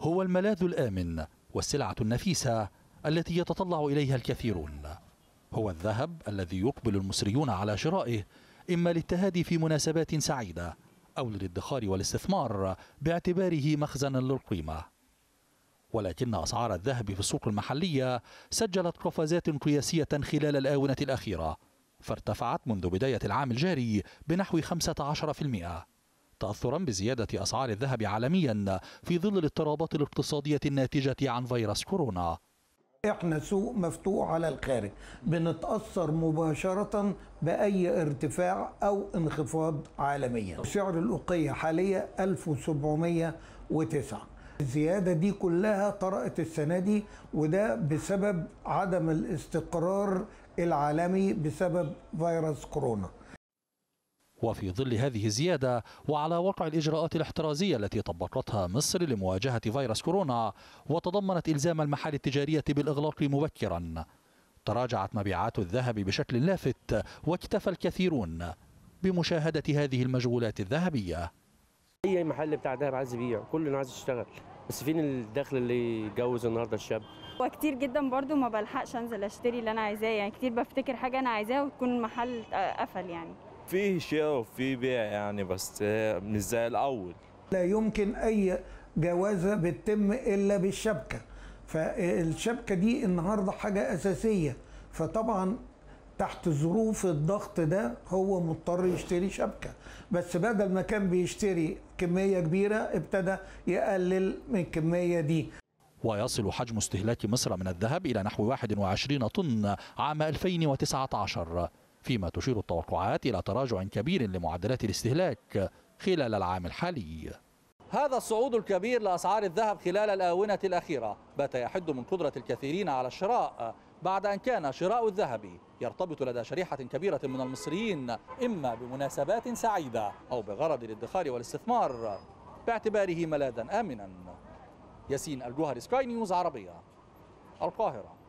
هو الملاذ الآمن والسلعة النفيسة التي يتطلع إليها الكثيرون هو الذهب الذي يقبل المصريون على شرائه إما للتهادي في مناسبات سعيدة أو للادخار والاستثمار باعتباره مخزنا للقيمة ولكن أسعار الذهب في السوق المحلية سجلت قفزات قياسية خلال الآونة الأخيرة فارتفعت منذ بداية العام الجاري بنحو 15% تأثرا بزيادة أسعار الذهب عالميا في ظل الاضطرابات الاقتصادية الناتجة عن فيروس كورونا احنا سوق مفتوح على الخارج بنتاثر مباشره باي ارتفاع او انخفاض عالميا سعر الاوقيه حاليا 1709 الزيادة دي كلها طرأت السنة دي وده بسبب عدم الاستقرار العالمي بسبب فيروس كورونا وفي ظل هذه الزيادة وعلى وقع الإجراءات الاحترازية التي طبقتها مصر لمواجهة فيروس كورونا وتضمنت إلزام المحال التجارية بالإغلاق مبكرا تراجعت مبيعات الذهب بشكل لافت واكتفى الكثيرون بمشاهدة هذه المجهولات الذهبية أي محل بتاع ذهب عايز يبيع كله عايز يشتغل بس فين الدخل اللي يتجوز النهارده الشاب وكتير جدا برضو ما بلحقش انزل اشتري اللي انا عايزاه يعني كتير بفتكر حاجه انا عايزاها وتكون المحل قفل يعني في شراء وفي بيع يعني بس مش زي الاول لا يمكن اي جوازه بتتم الا بالشبكه فالشبكه دي النهارده حاجه اساسيه فطبعا تحت ظروف الضغط ده هو مضطر يشتري شبكه بس بدل ما كان بيشتري كميه كبيره ابتدى يقلل من الكميه دي ويصل حجم استهلاك مصر من الذهب إلى نحو 21 طن عام 2019 فيما تشير التوقعات إلى تراجع كبير لمعدلات الاستهلاك خلال العام الحالي هذا الصعود الكبير لأسعار الذهب خلال الآونة الأخيرة بات يحد من قدرة الكثيرين على الشراء بعد أن كان شراء الذهب يرتبط لدى شريحة كبيرة من المصريين إما بمناسبات سعيدة أو بغرض الادخار والاستثمار باعتباره ملاذا آمنا ياسين الجوهري سكاي نيوز عربية القاهرة